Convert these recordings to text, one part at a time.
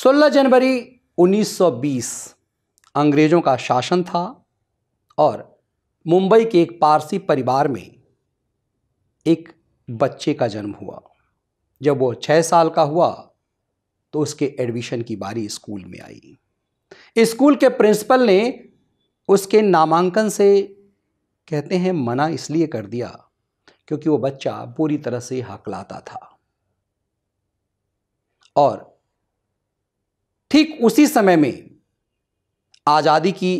16 जनवरी 1920 अंग्रेज़ों का शासन था और मुंबई के एक पारसी परिवार में एक बच्चे का जन्म हुआ जब वो छः साल का हुआ तो उसके एडमिशन की बारी स्कूल में आई स्कूल के प्रिंसिपल ने उसके नामांकन से कहते हैं मना इसलिए कर दिया क्योंकि वो बच्चा पूरी तरह से हकलाता था और ठीक उसी समय में आज़ादी की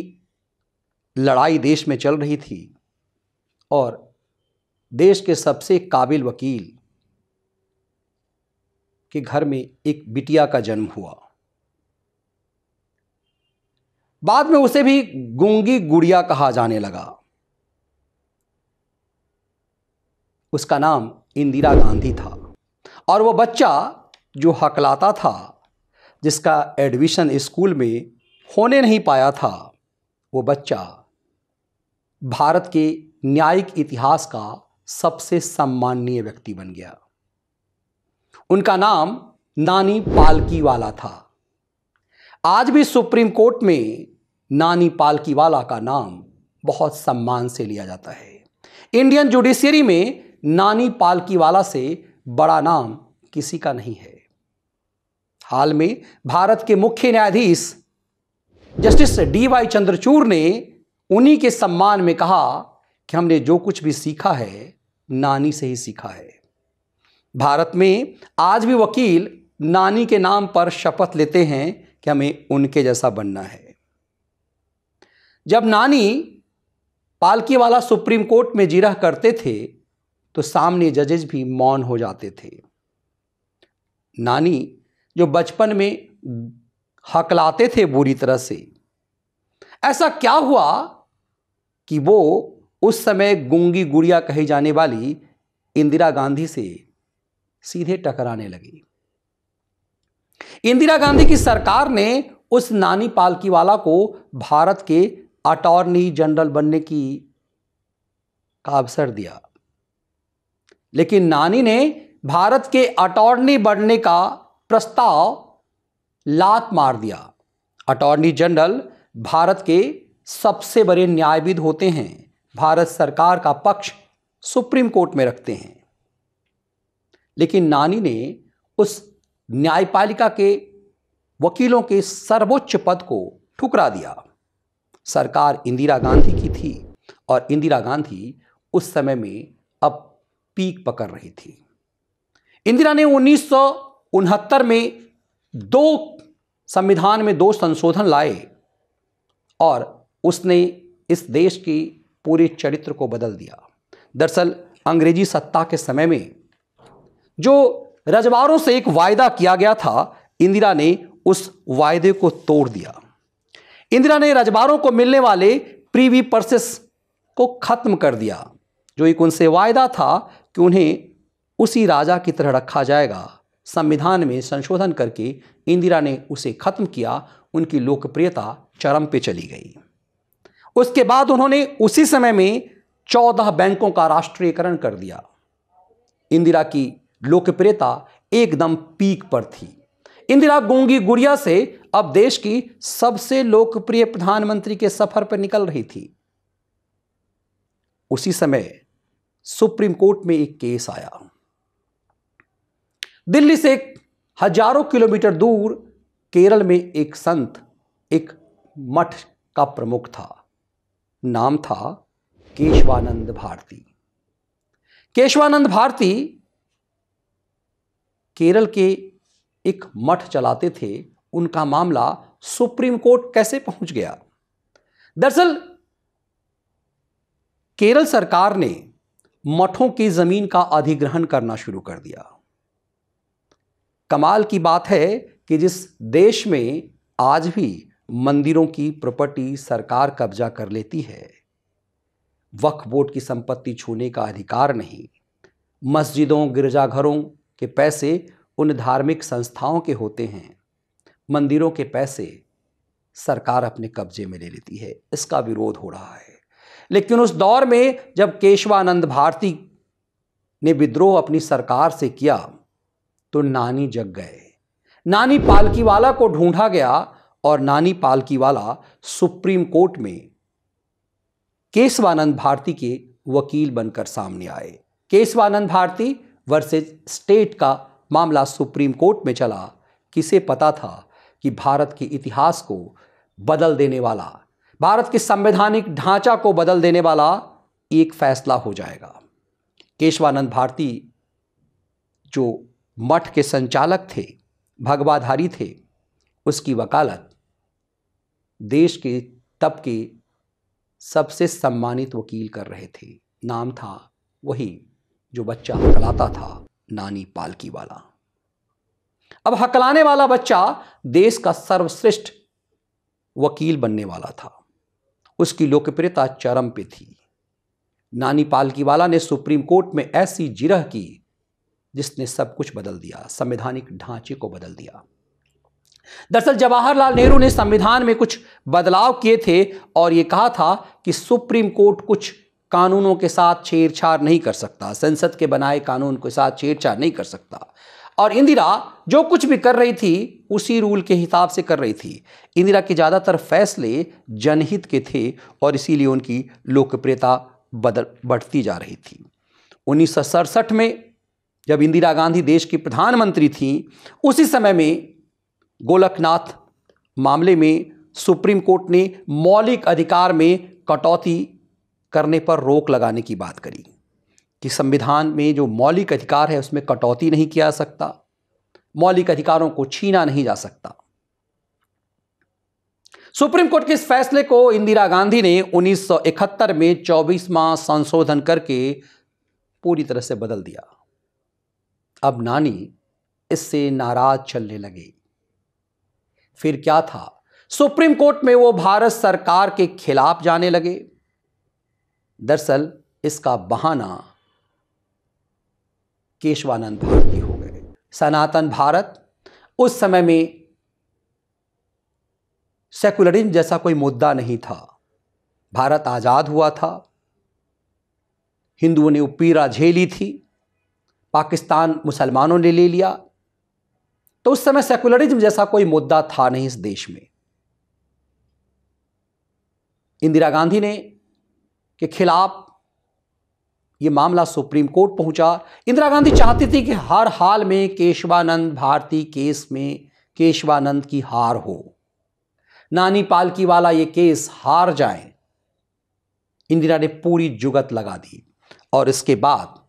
लड़ाई देश में चल रही थी और देश के सबसे काबिल वकील के घर में एक बिटिया का जन्म हुआ बाद में उसे भी गुंगी गुड़िया कहा जाने लगा उसका नाम इंदिरा गांधी था और वो बच्चा जो हकलाता था जिसका एडमिशन स्कूल में होने नहीं पाया था वो बच्चा भारत के न्यायिक इतिहास का सबसे सम्माननीय व्यक्ति बन गया उनका नाम नानी पालकी वाला था आज भी सुप्रीम कोर्ट में नानी पालकी वाला का नाम बहुत सम्मान से लिया जाता है इंडियन जुडिशियरी में नानी पालकी वाला से बड़ा नाम किसी का नहीं है हाल में भारत के मुख्य न्यायाधीश जस्टिस डी वाई चंद्रचूर ने उन्हीं के सम्मान में कहा कि हमने जो कुछ भी सीखा है नानी से ही सीखा है भारत में आज भी वकील नानी के नाम पर शपथ लेते हैं कि हमें उनके जैसा बनना है जब नानी पालकी वाला सुप्रीम कोर्ट में जिरह करते थे तो सामने जजेज भी मौन हो जाते थे नानी जो बचपन में हकलाते थे बुरी तरह से ऐसा क्या हुआ कि वो उस समय गुंगी गुड़िया कही जाने वाली इंदिरा गांधी से सीधे टकराने लगी इंदिरा गांधी की सरकार ने उस नानी पालकी वाला को भारत के अटॉर्नी जनरल बनने की का अवसर दिया लेकिन नानी ने भारत के अटॉर्नी बनने का प्रस्ताव लात मार दिया अटॉर्नी जनरल भारत के सबसे बड़े न्यायविद होते हैं भारत सरकार का पक्ष सुप्रीम कोर्ट में रखते हैं लेकिन नानी ने उस न्यायपालिका के वकीलों के सर्वोच्च पद को ठुकरा दिया सरकार इंदिरा गांधी की थी और इंदिरा गांधी उस समय में अब पीक पकड़ रही थी इंदिरा ने उन्नीस उनहत्तर में दो संविधान में दो संशोधन लाए और उसने इस देश की पूरे चरित्र को बदल दिया दरअसल अंग्रेजी सत्ता के समय में जो रजवारों से एक वायदा किया गया था इंदिरा ने उस वायदे को तोड़ दिया इंदिरा ने रजवारों को मिलने वाले प्रीवी पर्सेस को खत्म कर दिया जो एक उनसे वायदा था कि उन्हें उसी राजा की तरह रखा जाएगा संविधान में संशोधन करके इंदिरा ने उसे खत्म किया उनकी लोकप्रियता चरम पे चली गई उसके बाद उन्होंने उसी समय में चौदह बैंकों का राष्ट्रीयकरण कर दिया इंदिरा की लोकप्रियता एकदम पीक पर थी इंदिरा गोंगी गुड़िया से अब देश की सबसे लोकप्रिय प्रधानमंत्री के सफर पर निकल रही थी उसी समय सुप्रीम कोर्ट में एक केस आया दिल्ली से हजारों किलोमीटर दूर केरल में एक संत एक मठ का प्रमुख था नाम था केशवानंद भारती केशवानंद भारती केरल के एक मठ चलाते थे उनका मामला सुप्रीम कोर्ट कैसे पहुंच गया दरअसल केरल सरकार ने मठों की जमीन का अधिग्रहण करना शुरू कर दिया कमाल की बात है कि जिस देश में आज भी मंदिरों की प्रॉपर्टी सरकार कब्जा कर लेती है वक्फ बोर्ड की संपत्ति छूने का अधिकार नहीं मस्जिदों गिरजाघरों के पैसे उन धार्मिक संस्थाओं के होते हैं मंदिरों के पैसे सरकार अपने कब्जे में ले लेती है इसका विरोध हो रहा है लेकिन उस दौर में जब केशवानंद भारती ने विद्रोह अपनी सरकार से किया तो नानी जग गए नानी पालकी वाला को ढूंढा गया और नानी पालकी वाला सुप्रीम कोर्ट में केशवानंद भारती के वकील बनकर सामने आए केशवानंद भारती वर्सेज स्टेट का मामला सुप्रीम कोर्ट में चला किसे पता था कि भारत के इतिहास को बदल देने वाला भारत के संवैधानिक ढांचा को बदल देने वाला एक फैसला हो जाएगा केशवानंद भारती जो मठ के संचालक थे भगवाधारी थे उसकी वकालत देश के तब के सबसे सम्मानित वकील कर रहे थे नाम था वही जो बच्चा हकलाता था नानी पालकी वाला अब हकलाने वाला बच्चा देश का सर्वश्रेष्ठ वकील बनने वाला था उसकी लोकप्रियता चरम पे थी नानी पालकी वाला ने सुप्रीम कोर्ट में ऐसी जिरह की जिसने सब कुछ बदल दिया संवैधानिक ढांचे को बदल दिया दरअसल जवाहरलाल नेहरू ने संविधान में कुछ बदलाव किए थे और ये कहा था कि सुप्रीम कोर्ट कुछ कानूनों के साथ छेड़छाड़ नहीं कर सकता संसद के बनाए कानून के साथ छेड़छाड़ नहीं कर सकता और इंदिरा जो कुछ भी कर रही थी उसी रूल के हिसाब से कर रही थी इंदिरा के ज़्यादातर फैसले जनहित के थे और इसीलिए उनकी लोकप्रियता बदल बढ़ती जा रही थी उन्नीस में जब इंदिरा गांधी देश की प्रधानमंत्री थी उसी समय में गोलकनाथ मामले में सुप्रीम कोर्ट ने मौलिक अधिकार में कटौती करने पर रोक लगाने की बात करी कि संविधान में जो मौलिक अधिकार है उसमें कटौती नहीं किया सकता मौलिक अधिकारों को छीना नहीं जा सकता सुप्रीम कोर्ट के इस फैसले को इंदिरा गांधी ने 1971 में 24वां संशोधन करके पूरी तरह से बदल दिया अब नानी इससे नाराज चलने लगी फिर क्या था सुप्रीम कोर्ट में वो भारत सरकार के खिलाफ जाने लगे दरअसल इसका बहाना केशवानंद भारती हो गए सनातन भारत उस समय में सेकुलरिज्म जैसा कोई मुद्दा नहीं था भारत आज़ाद हुआ था हिंदुओं ने उपीरा झेली थी पाकिस्तान मुसलमानों ने ले लिया तो उस समय सेकुलरिज्म जैसा कोई मुद्दा था नहीं इस देश में इंदिरा गांधी ने के खिलाफ ये मामला सुप्रीम कोर्ट पहुंचा इंदिरा गांधी चाहती थी कि हर हाल में केशवानंद भारती केस में केशवानंद की हार हो नानी पालकी वाला ये केस हार जाए इंदिरा ने पूरी जुगत लगा दी और इसके बाद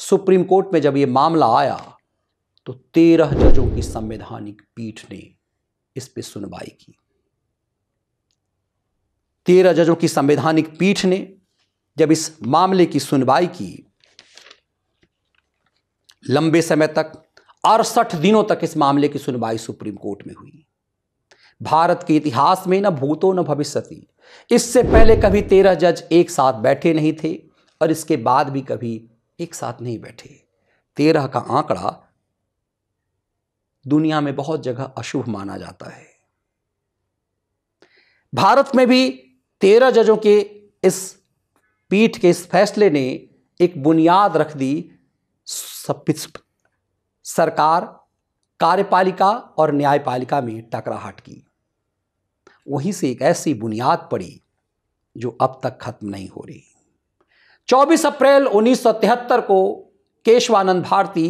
सुप्रीम कोर्ट में जब ये मामला आया तो तेरह जजों की संवैधानिक पीठ ने इस पर सुनवाई की तेरह जजों की संवैधानिक पीठ ने जब इस मामले की सुनवाई की लंबे समय तक अड़सठ दिनों तक इस मामले की सुनवाई सुप्रीम कोर्ट में हुई भारत के इतिहास में न भूतो न भविष्यति इससे पहले कभी तेरह जज एक साथ बैठे नहीं थे और इसके बाद भी कभी एक साथ नहीं बैठे तेरह का आंकड़ा दुनिया में बहुत जगह अशुभ माना जाता है भारत में भी तेरह जजों के इस पीठ के इस फैसले ने एक बुनियाद रख दी सरकार कार्यपालिका और न्यायपालिका में टकराहट की वहीं से एक ऐसी बुनियाद पड़ी जो अब तक खत्म नहीं हो रही 24 अप्रैल 1973 को केशवानंद भारती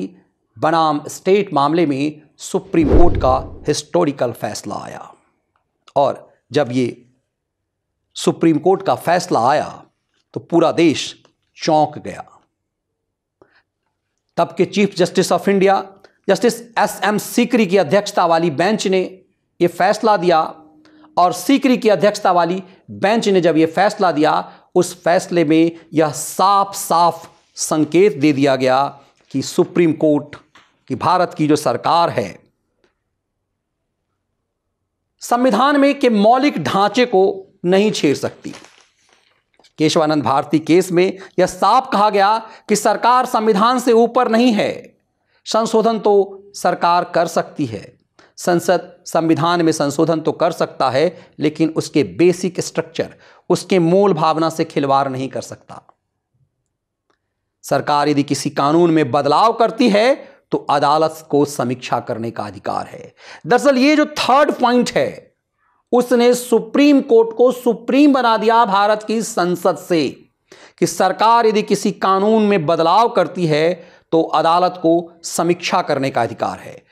बनाम स्टेट मामले में सुप्रीम कोर्ट का हिस्टोरिकल फैसला आया और जब ये सुप्रीम कोर्ट का फैसला आया तो पूरा देश चौंक गया तब के chief justice of India justice S M Sikri की अध्यक्षता वाली बेंच ने यह फैसला दिया और सीकरी की अध्यक्षता वाली बेंच ने जब यह फैसला दिया उस फैसले में यह साफ साफ संकेत दे दिया गया कि सुप्रीम कोर्ट की भारत की जो सरकार है संविधान में के मौलिक ढांचे को नहीं छेड़ सकती केशवानंद भारती केस में यह साफ कहा गया कि सरकार संविधान से ऊपर नहीं है संशोधन तो सरकार कर सकती है संसद संविधान में संशोधन तो कर सकता है लेकिन उसके बेसिक स्ट्रक्चर उसके मूल भावना से खिलवाड़ नहीं कर सकता सरकार यदि किसी कानून में बदलाव करती है तो अदालत को समीक्षा करने का अधिकार है दरअसल ये जो थर्ड पॉइंट है उसने सुप्रीम कोर्ट को सुप्रीम बना दिया भारत की संसद से कि सरकार यदि किसी कानून में बदलाव करती है तो अदालत को समीक्षा करने का अधिकार है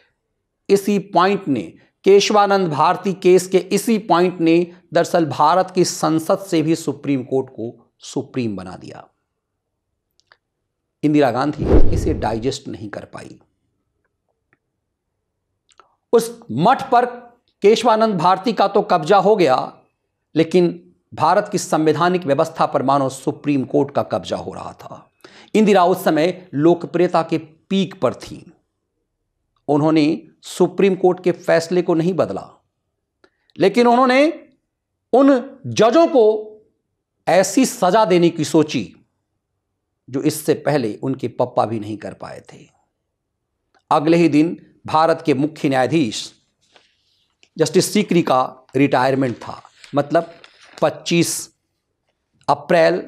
इसी पॉइंट ने केशवानंद भारती केस के इसी पॉइंट ने दरअसल भारत की संसद से भी सुप्रीम कोर्ट को सुप्रीम बना दिया इंदिरा गांधी इसे डाइजेस्ट नहीं कर पाई उस मठ पर केशवानंद भारती का तो कब्जा हो गया लेकिन भारत की संवैधानिक व्यवस्था पर मानो सुप्रीम कोर्ट का कब्जा हो रहा था इंदिरा उस समय लोकप्रियता के पीक पर थीं उन्होंने सुप्रीम कोर्ट के फैसले को नहीं बदला लेकिन उन्होंने उन जजों को ऐसी सजा देने की सोची जो इससे पहले उनके पप्पा भी नहीं कर पाए थे अगले ही दिन भारत के मुख्य न्यायाधीश जस्टिस सीकरी का रिटायरमेंट था मतलब 25 अप्रैल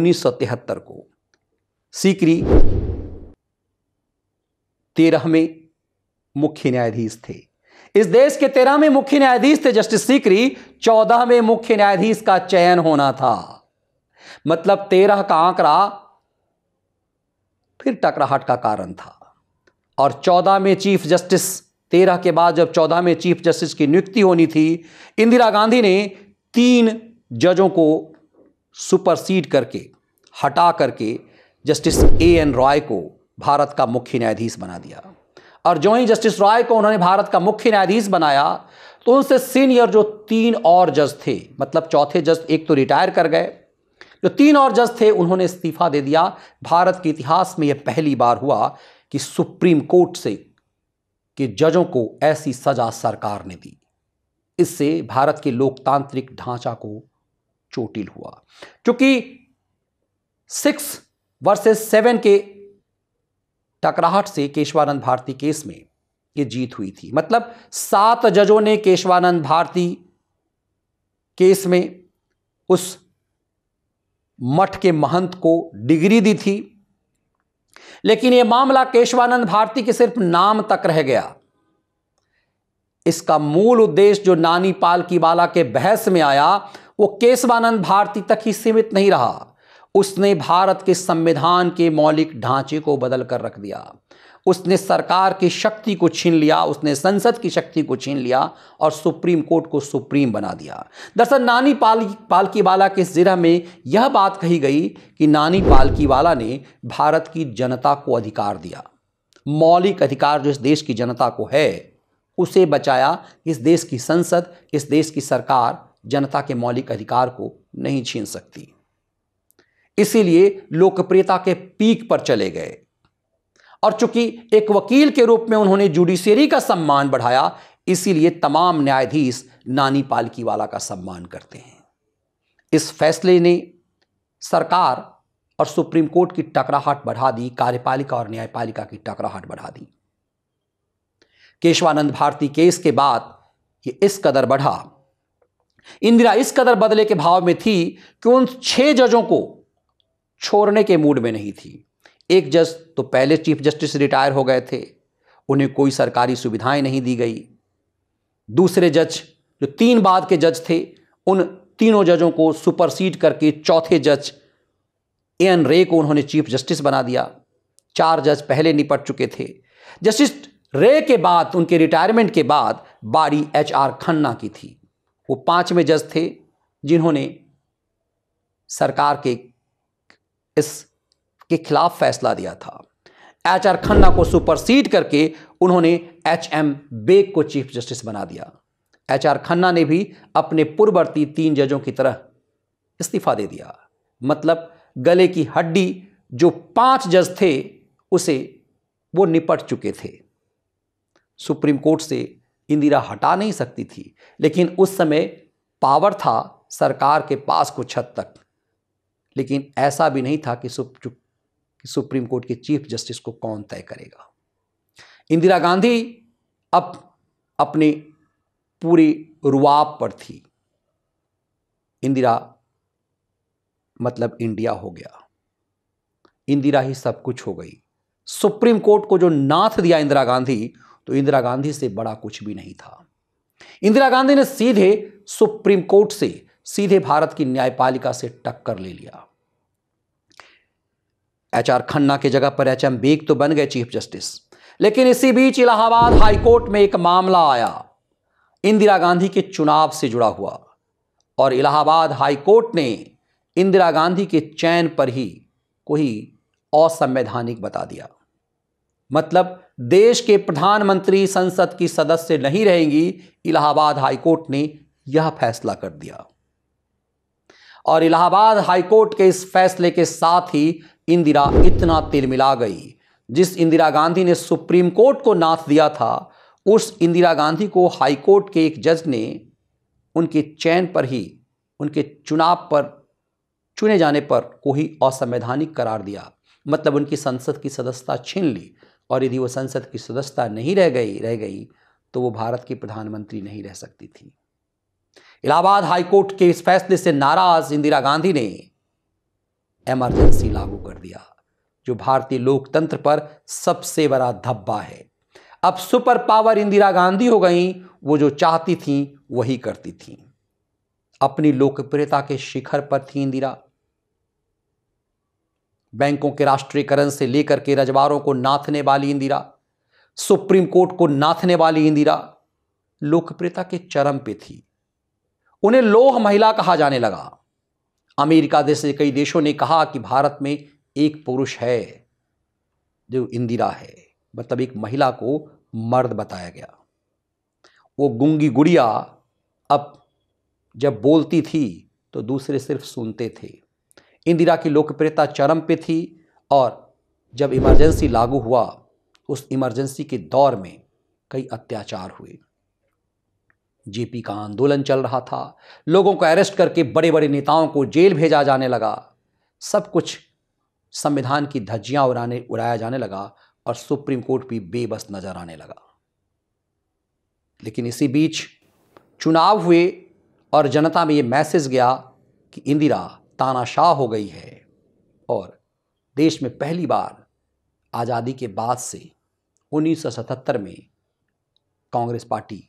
उन्नीस को सीकरी तेरहवें मुख्य न्यायाधीश थे इस देश के तेरहवें मुख्य न्यायाधीश थे जस्टिस सीकरी चौदहवें मुख्य न्यायाधीश का चयन होना था मतलब तेरह का आंकड़ा फिर टकराहट का कारण था और चौदह में चीफ जस्टिस तेरह के बाद जब चौदह में चीफ जस्टिस की नियुक्ति होनी थी इंदिरा गांधी ने तीन जजों को सुपरसीड करके हटा करके जस्टिस ए एन रॉय को भारत का मुख्य न्यायाधीश बना दिया और जो ही जस्टिस रॉय को उन्होंने भारत का मुख्य न्यायाधीश बनाया तो उनसे सीनियर जो तीन और जज थे मतलब चौथे जज एक तो रिटायर कर गए जो तीन और जज थे उन्होंने इस्तीफा दे दिया भारत के इतिहास में यह पहली बार हुआ कि सुप्रीम कोर्ट से कि जजों को ऐसी सजा सरकार ने दी इससे भारत के लोकतांत्रिक ढांचा को चोटिल हुआ क्योंकि सिक्स वर्सेस सेवन के टकराहट से केशवानंद भारती केस में ये जीत हुई थी मतलब सात जजों ने केशवानंद भारती केस में उस मठ के महंत को डिग्री दी थी लेकिन यह मामला केशवानंद भारती के सिर्फ नाम तक रह गया इसका मूल उद्देश्य जो नानी पाल की बाला के बहस में आया वो केशवानंद भारती तक ही सीमित नहीं रहा उसने भारत के संविधान के मौलिक ढांचे को बदल कर रख दिया उसने सरकार की शक्ति को छीन लिया उसने संसद की शक्ति को छीन लिया और सुप्रीम कोर्ट को सुप्रीम बना दिया दरअसल नानी पाल वाला के जिरा में यह बात कही गई कि नानी पालकी वाला ने भारत की जनता को अधिकार दिया मौलिक अधिकार जो इस देश की जनता को है उसे बचाया इस देश की संसद इस देश की सरकार जनता के मौलिक अधिकार को नहीं छीन सकती इसीलिए लोकप्रियता के पीक पर चले गए और चूंकि एक वकील के रूप में उन्होंने जुडिशियरी का सम्मान बढ़ाया इसीलिए तमाम न्यायाधीश नानी पालकी वाला का सम्मान करते हैं इस फैसले ने सरकार और सुप्रीम कोर्ट की टकराहट बढ़ा दी कार्यपालिका और न्यायपालिका की टकराहट बढ़ा दी केशवानंद भारती केस के बाद ये इस कदर बढ़ा इंदिरा इस कदर बदले के भाव में थी कि उन छह जजों को छोड़ने के मूड में नहीं थी एक जज तो पहले चीफ जस्टिस रिटायर हो गए थे उन्हें कोई सरकारी सुविधाएं नहीं दी गई दूसरे जज जो तीन बाद के जज थे उन तीनों जजों को सुपरसीड करके चौथे जज ए एन रे को उन्होंने चीफ जस्टिस बना दिया चार जज पहले निपट चुके थे जस्टिस रे के बाद उनके रिटायरमेंट के बाद बारी एच आर खन्ना की थी वो पांचवें जज थे जिन्होंने सरकार के इसके खिलाफ फैसला दिया था एच आर खन्ना को सुपरसीड करके उन्होंने एच एम बेग को चीफ जस्टिस बना दिया एच आर खन्ना ने भी अपने पूर्ववर्ती तीन जजों की तरह इस्तीफा दे दिया मतलब गले की हड्डी जो पांच जज थे उसे वो निपट चुके थे सुप्रीम कोर्ट से इंदिरा हटा नहीं सकती थी लेकिन उस समय पावर था सरकार के पास कुछ हद तक लेकिन ऐसा भी नहीं था कि सुप्रीम कोर्ट के चीफ जस्टिस को कौन तय करेगा इंदिरा गांधी अब अपनी पूरी रुआब पर थी इंदिरा मतलब इंडिया हो गया इंदिरा ही सब कुछ हो गई सुप्रीम कोर्ट को जो नाथ दिया इंदिरा गांधी तो इंदिरा गांधी से बड़ा कुछ भी नहीं था इंदिरा गांधी ने सीधे सुप्रीम कोर्ट से सीधे भारत की न्यायपालिका से टक्कर ले लिया एच आर खन्ना की जगह पर एच एम बेग तो बन गए चीफ जस्टिस लेकिन इसी बीच इलाहाबाद हाईकोर्ट में एक मामला आया इंदिरा गांधी के चुनाव से जुड़ा हुआ और इलाहाबाद हाईकोर्ट ने इंदिरा गांधी के चयन पर ही कोई असंवैधानिक बता दिया मतलब देश के प्रधानमंत्री संसद की सदस्य नहीं रहेंगी इलाहाबाद हाईकोर्ट ने यह फैसला कर दिया और इलाहाबाद हाईकोर्ट के इस फैसले के साथ ही इंदिरा इतना तिल मिला गई जिस इंदिरा गांधी ने सुप्रीम कोर्ट को नाथ दिया था उस इंदिरा गांधी को हाईकोर्ट के एक जज ने उनके चयन पर ही उनके चुनाव पर चुने जाने पर को ही असंवैधानिक करार दिया मतलब उनकी संसद की सदस्यता छीन ली और यदि वो संसद की सदस्यता नहीं रह गई रह गई तो वो भारत की प्रधानमंत्री नहीं रह सकती थी इलाहाबाद हाईकोर्ट के इस फैसले से नाराज इंदिरा गांधी ने एमरजेंसी लागू कर दिया जो भारतीय लोकतंत्र पर सबसे बड़ा धब्बा है अब सुपर पावर इंदिरा गांधी हो गई वो जो चाहती थी वही करती थी अपनी लोकप्रियता के शिखर पर थी इंदिरा बैंकों के राष्ट्रीयकरण से लेकर के रजवारों को नाथने वाली इंदिरा सुप्रीम कोर्ट को नाथने वाली इंदिरा लोकप्रियता के चरम पे थी उन्हें लोह महिला कहा जाने लगा अमेरिका जैसे कई देशों ने कहा कि भारत में एक पुरुष है जो इंदिरा है मतलब एक महिला को मर्द बताया गया वो गुंगी गुड़िया अब जब बोलती थी तो दूसरे सिर्फ सुनते थे इंदिरा की लोकप्रियता चरम पे थी और जब इमरजेंसी लागू हुआ उस इमरजेंसी के दौर में कई अत्याचार हुए जेपी का आंदोलन चल रहा था लोगों को अरेस्ट करके बड़े बड़े नेताओं को जेल भेजा जाने लगा सब कुछ संविधान की धज्जियां उड़ाने उड़ाया जाने लगा और सुप्रीम कोर्ट भी बेबस नजर आने लगा लेकिन इसी बीच चुनाव हुए और जनता में ये मैसेज गया कि इंदिरा तानाशाह हो गई है और देश में पहली बार आज़ादी के बाद से 1977 में कांग्रेस पार्टी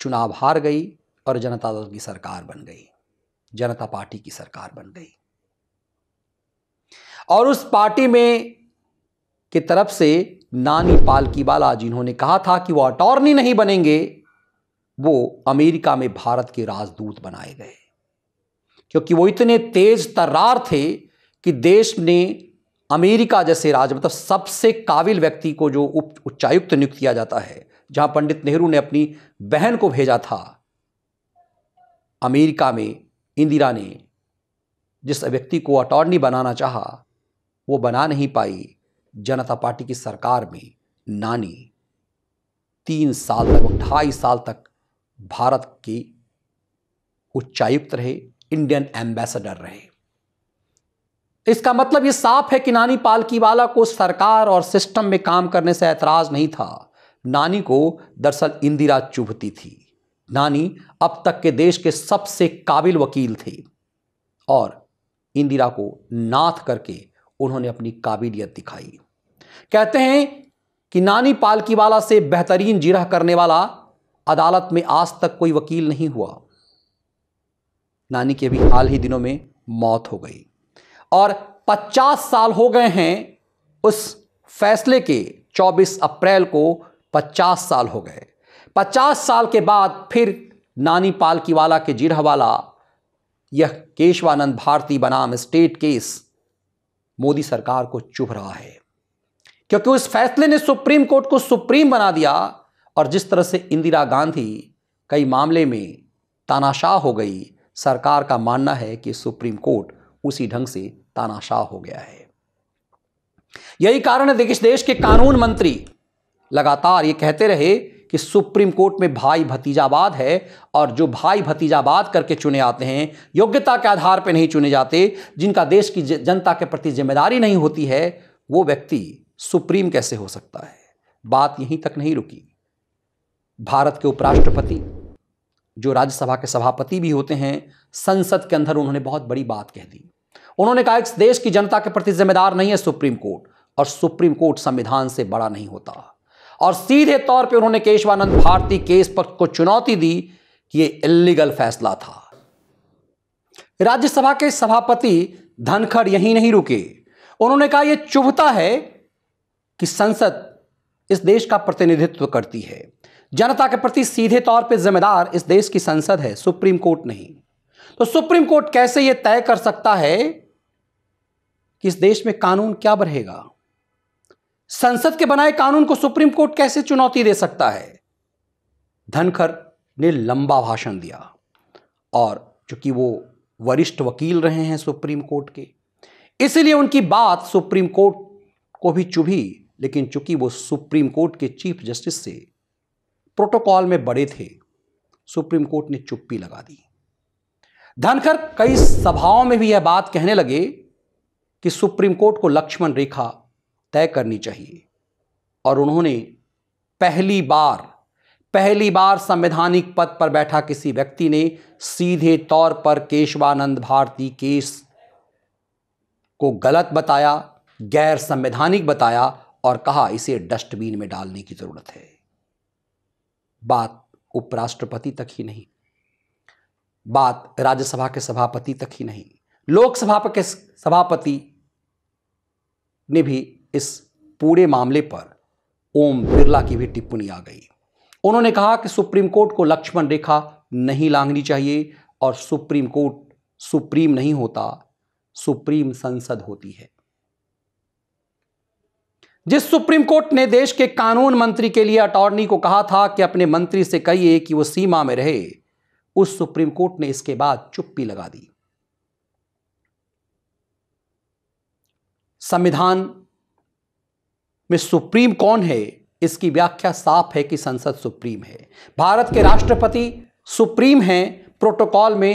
चुनाव हार गई और जनता दल की सरकार बन गई जनता पार्टी की सरकार बन गई और उस पार्टी में की तरफ से नानी पालकी बाला जिन्होंने कहा था कि वो अटॉर्नी नहीं बनेंगे वो अमेरिका में भारत के राजदूत बनाए गए क्योंकि वो इतने तेज तर्रार थे कि देश ने अमेरिका जैसे राज मतलब सबसे काबिल व्यक्ति को जो उप उच्चायुक्त नियुक्त किया जाता है जहां पंडित नेहरू ने अपनी बहन को भेजा था अमेरिका में इंदिरा ने जिस व्यक्ति को अटॉर्नी बनाना चाहा वो बना नहीं पाई जनता पार्टी की सरकार में नानी तीन साल तक ढाई साल तक भारत की उच्चायुक्त रहे इंडियन एम्बेसडर रहे इसका मतलब ये साफ है कि नानी पालकीवाला को सरकार और सिस्टम में काम करने से ऐतराज नहीं था नानी को दरअसल इंदिरा चुभती थी नानी अब तक के देश के सबसे काबिल वकील थे और इंदिरा को नाथ करके उन्होंने अपनी काबिलियत दिखाई कहते हैं कि नानी पालकीवाला से बेहतरीन जिरह करने वाला अदालत में आज तक कोई वकील नहीं हुआ नानी की अभी हाल ही दिनों में मौत हो गई और 50 साल हो गए हैं उस फैसले के 24 अप्रैल को पचास साल हो गए पचास साल के बाद फिर नानी पालकी वाला के वाला यह केशवानंद भारती बनाम स्टेट केस मोदी सरकार को चुभ रहा है क्योंकि उस फैसले ने सुप्रीम कोर्ट को सुप्रीम बना दिया और जिस तरह से इंदिरा गांधी कई मामले में तानाशाह हो गई सरकार का मानना है कि सुप्रीम कोर्ट उसी ढंग से तानाशाह हो गया है यही कारण है देश के कानून मंत्री लगातार ये कहते रहे कि सुप्रीम कोर्ट में भाई भतीजावाद है और जो भाई भतीजावाद करके चुने आते हैं योग्यता के आधार पर नहीं चुने जाते जिनका देश की जनता के प्रति जिम्मेदारी नहीं होती है वो व्यक्ति सुप्रीम कैसे हो सकता है बात यहीं तक नहीं रुकी भारत के उपराष्ट्रपति जो राज्यसभा के सभापति भी होते हैं संसद के अंदर उन्होंने बहुत बड़ी बात कह दी उन्होंने कहा इस देश की जनता के प्रति जिम्मेदार नहीं है सुप्रीम कोर्ट और सुप्रीम कोर्ट संविधान से बड़ा नहीं होता और सीधे तौर पे उन्होंने केशवानंद भारती केस पर को चुनौती दी कि ये इलीगल फैसला था राज्यसभा के सभापति धनखड़ यहीं नहीं रुके उन्होंने कहा यह चुभता है कि संसद इस देश का प्रतिनिधित्व करती है जनता के प्रति सीधे तौर पर जिम्मेदार इस देश की संसद है सुप्रीम कोर्ट नहीं तो सुप्रीम कोर्ट कैसे यह तय कर सकता है कि इस देश में कानून क्या बढ़ेगा संसद के बनाए कानून को सुप्रीम कोर्ट कैसे चुनौती दे सकता है धनखर ने लंबा भाषण दिया और चूंकि वो वरिष्ठ वकील रहे हैं सुप्रीम कोर्ट के इसलिए उनकी बात सुप्रीम कोर्ट को भी चुभी लेकिन चूंकि वो सुप्रीम कोर्ट के चीफ जस्टिस से प्रोटोकॉल में बड़े थे सुप्रीम कोर्ट ने चुप्पी लगा दी धनखर कई सभाओं में भी यह बात कहने लगे कि सुप्रीम कोर्ट को लक्ष्मण रेखा तय करनी चाहिए और उन्होंने पहली बार पहली बार संवैधानिक पद पर बैठा किसी व्यक्ति ने सीधे तौर पर केशवानंद भारती केस को गलत बताया गैर संवैधानिक बताया और कहा इसे डस्टबिन में डालने की जरूरत है बात उपराष्ट्रपति तक ही नहीं बात राज्यसभा के सभापति तक ही नहीं लोकसभा के सभापति ने भी इस पूरे मामले पर ओम बिरला की भी टिप्पणी आ गई उन्होंने कहा कि सुप्रीम कोर्ट को लक्ष्मण रेखा नहीं लांगनी चाहिए और सुप्रीम कोर्ट सुप्रीम नहीं होता सुप्रीम संसद होती है जिस सुप्रीम कोर्ट ने देश के कानून मंत्री के लिए अटॉर्नी को कहा था कि अपने मंत्री से कहिए कि वो सीमा में रहे उस सुप्रीम कोर्ट ने इसके बाद चुप्पी लगा दी संविधान में सुप्रीम कौन है इसकी व्याख्या साफ है कि संसद सुप्रीम है भारत के राष्ट्रपति सुप्रीम हैं प्रोटोकॉल में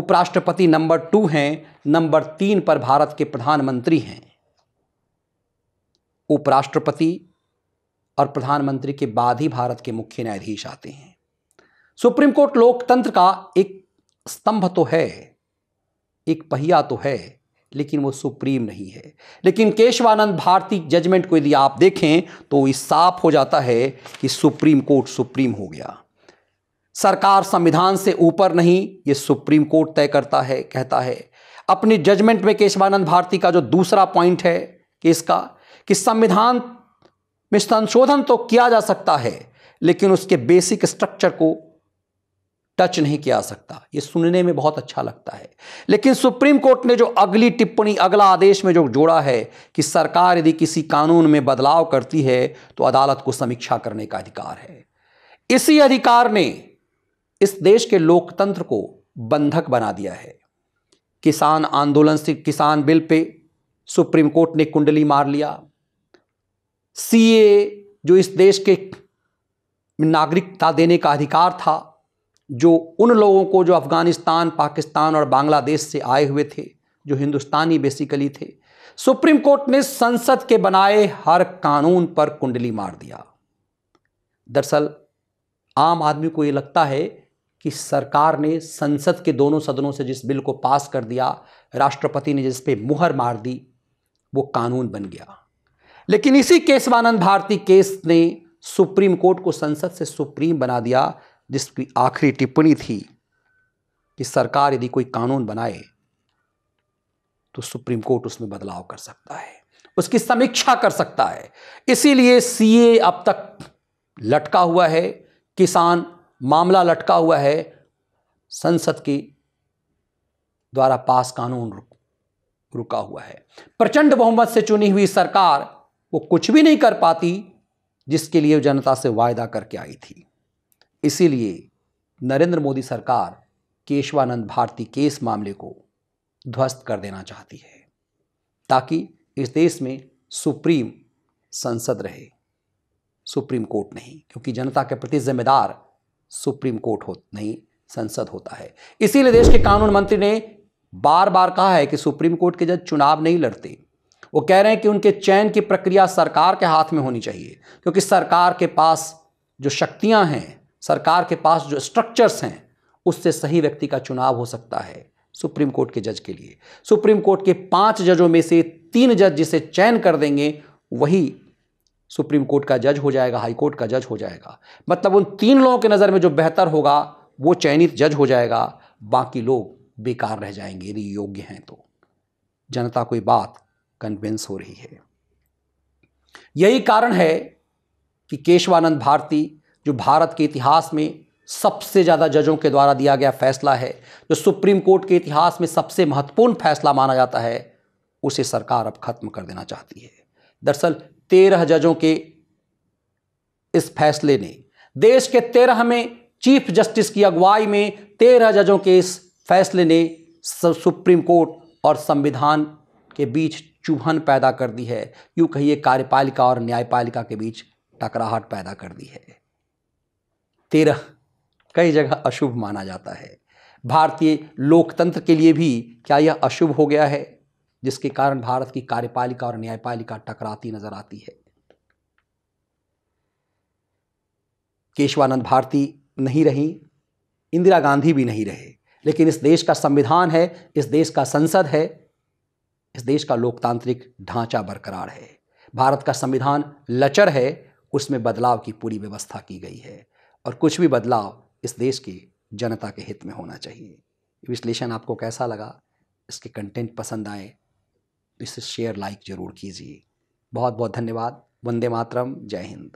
उपराष्ट्रपति नंबर टू हैं नंबर तीन पर भारत के प्रधानमंत्री हैं उपराष्ट्रपति और प्रधानमंत्री के बाद ही भारत के मुख्य न्यायाधीश आते हैं सुप्रीम कोर्ट लोकतंत्र का एक स्तंभ तो है एक पहिया तो है लेकिन वो सुप्रीम नहीं है लेकिन केशवानंद भारती जजमेंट को यदि आप देखें तो इस साफ हो जाता है कि सुप्रीम कोर्ट सुप्रीम हो गया सरकार संविधान से ऊपर नहीं ये सुप्रीम कोर्ट तय करता है कहता है अपने जजमेंट में केशवानंद भारती का जो दूसरा पॉइंट है केस का कि संविधान में संशोधन तो किया जा सकता है लेकिन उसके बेसिक स्ट्रक्चर को टच नहीं किया सकता ये सुनने में बहुत अच्छा लगता है लेकिन सुप्रीम कोर्ट ने जो अगली टिप्पणी अगला आदेश में जो जोड़ा है कि सरकार यदि किसी कानून में बदलाव करती है तो अदालत को समीक्षा करने का अधिकार है इसी अधिकार ने इस देश के लोकतंत्र को बंधक बना दिया है किसान आंदोलन से किसान बिल पे सुप्रीम कोर्ट ने कुंडली मार लिया सीए जो इस देश के नागरिकता देने का अधिकार था जो उन लोगों को जो अफ़गानिस्तान पाकिस्तान और बांग्लादेश से आए हुए थे जो हिंदुस्तानी बेसिकली थे सुप्रीम कोर्ट ने संसद के बनाए हर कानून पर कुंडली मार दिया दरअसल आम आदमी को ये लगता है कि सरकार ने संसद के दोनों सदनों से जिस बिल को पास कर दिया राष्ट्रपति ने जिस पे मुहर मार दी वो कानून बन गया लेकिन इसी केशवानंद भारती केस ने सुप्रीम कोर्ट को संसद से सुप्रीम बना दिया जिसकी आखिरी टिप्पणी थी कि सरकार यदि कोई कानून बनाए तो सुप्रीम कोर्ट उसमें बदलाव कर सकता है उसकी समीक्षा कर सकता है इसीलिए सीए अब तक लटका हुआ है किसान मामला लटका हुआ है संसद की द्वारा पास कानून रुका हुआ है प्रचंड बहुमत से चुनी हुई सरकार वो कुछ भी नहीं कर पाती जिसके लिए जनता से वायदा करके आई थी इसीलिए नरेंद्र मोदी सरकार केशवानंद भारती केस मामले को ध्वस्त कर देना चाहती है ताकि इस देश में सुप्रीम संसद रहे सुप्रीम कोर्ट नहीं क्योंकि जनता के प्रति जिम्मेदार सुप्रीम कोर्ट हो नहीं संसद होता है इसीलिए देश के कानून मंत्री ने बार बार कहा है कि सुप्रीम कोर्ट के जज चुनाव नहीं लड़ते वो कह रहे हैं कि उनके चयन की प्रक्रिया सरकार के हाथ में होनी चाहिए क्योंकि सरकार के पास जो शक्तियां हैं सरकार के पास जो स्ट्रक्चर्स हैं उससे सही व्यक्ति का चुनाव हो सकता है सुप्रीम कोर्ट के जज के लिए सुप्रीम कोर्ट के पांच जजों में से तीन जज जिसे चयन कर देंगे वही सुप्रीम कोर्ट का जज हो जाएगा हाई कोर्ट का जज हो जाएगा मतलब उन तीन लोगों के नज़र में जो बेहतर होगा वो चयनित जज हो जाएगा बाकी लोग बेकार रह जाएंगे यदि योग्य हैं तो जनता कोई बात कन्विंस हो रही है यही कारण है कि केशवानंद भारती जो भारत के इतिहास में सबसे ज़्यादा जजों के द्वारा दिया गया फैसला है जो सुप्रीम कोर्ट के इतिहास में सबसे महत्वपूर्ण फैसला माना जाता है उसे सरकार अब खत्म कर देना चाहती है दरअसल तेरह जजों के इस फैसले ने देश के तेरह में चीफ जस्टिस की अगुवाई में तेरह जजों के इस फैसले ने सुप्रीम कोर्ट और संविधान के बीच चुभन पैदा कर दी है यूँ कहिए कार्यपालिका और न्यायपालिका के बीच टकराहट पैदा कर दी है तेरह कई जगह अशुभ माना जाता है भारतीय लोकतंत्र के लिए भी क्या यह अशुभ हो गया है जिसके कारण भारत की कार्यपालिका और न्यायपालिका टकराती नजर आती है केशवानंद भारती नहीं रही इंदिरा गांधी भी नहीं रहे लेकिन इस देश का संविधान है इस देश का संसद है इस देश का लोकतांत्रिक ढांचा बरकरार है भारत का संविधान लचर है उसमें बदलाव की पूरी व्यवस्था की गई है और कुछ भी बदलाव इस देश की जनता के हित में होना चाहिए विश्लेषण आपको कैसा लगा इसके कंटेंट पसंद आए तो इसे शेयर लाइक ज़रूर कीजिए बहुत बहुत धन्यवाद वंदे मातरम जय हिंद